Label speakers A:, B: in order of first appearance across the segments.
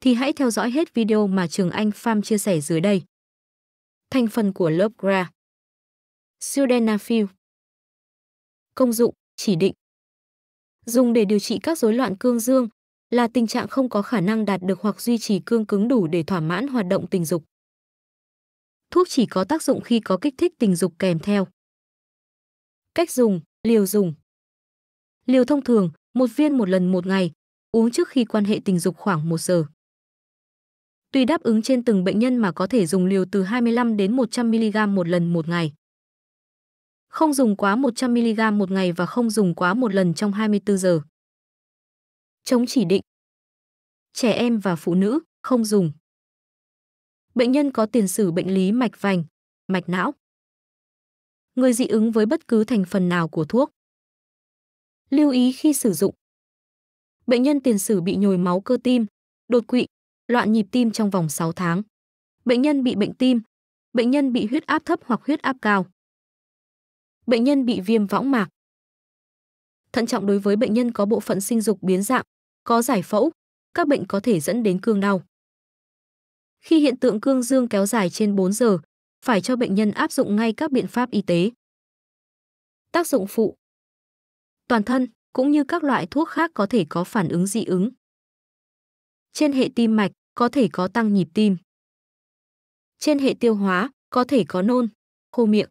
A: thì hãy theo dõi hết video mà Trường Anh Pham chia sẻ dưới đây. Thành phần của lớp Gra
B: Sildenafil Công dụng, chỉ định Dùng để
A: điều trị các rối loạn cương dương là tình trạng không có khả năng đạt được hoặc duy trì cương cứng đủ để thỏa mãn hoạt động tình dục. Thuốc chỉ có tác dụng khi có kích thích tình dục kèm
B: theo. Cách dùng, liều dùng Liều thông thường, một
A: viên một lần một ngày, uống trước khi quan hệ tình dục khoảng 1 giờ tùy đáp ứng trên từng bệnh nhân mà có thể dùng liều từ 25 đến 100 mg một lần một ngày. Không dùng quá 100 mg một ngày và không dùng quá một lần trong 24 giờ.
B: Chống chỉ định. Trẻ em và phụ nữ không dùng. Bệnh nhân có tiền sử bệnh lý mạch vành, mạch não. Người dị ứng với bất cứ thành phần nào của thuốc. Lưu ý khi sử dụng. Bệnh nhân tiền sử bị nhồi máu cơ tim, đột quỵ, loạn nhịp tim trong vòng 6 tháng. Bệnh nhân bị bệnh tim, bệnh nhân bị huyết áp thấp hoặc huyết áp cao. Bệnh nhân bị viêm võng mạc. Thận trọng đối với bệnh nhân có bộ phận sinh dục biến dạng, có giải phẫu, các bệnh có thể dẫn đến cương đau. Khi hiện tượng cương dương kéo dài trên 4 giờ, phải cho bệnh nhân áp dụng ngay các biện pháp y tế. Tác dụng phụ Toàn thân cũng như các loại thuốc khác có thể có phản ứng dị ứng. Trên hệ tim mạch, có thể có tăng nhịp tim. Trên hệ tiêu hóa, có thể có nôn, khô miệng.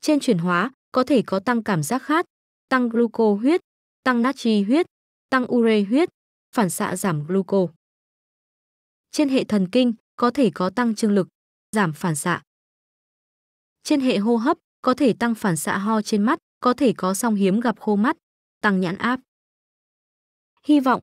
B: Trên chuyển hóa, có thể có tăng cảm giác khát, tăng gluco huyết, tăng natri huyết, tăng ure huyết, phản xạ giảm gluco. Trên hệ thần kinh, có thể có tăng trương lực, giảm phản xạ. Trên hệ hô hấp, có thể tăng phản xạ ho trên mắt, có thể có song hiếm gặp khô mắt, tăng nhãn áp.
A: Hy vọng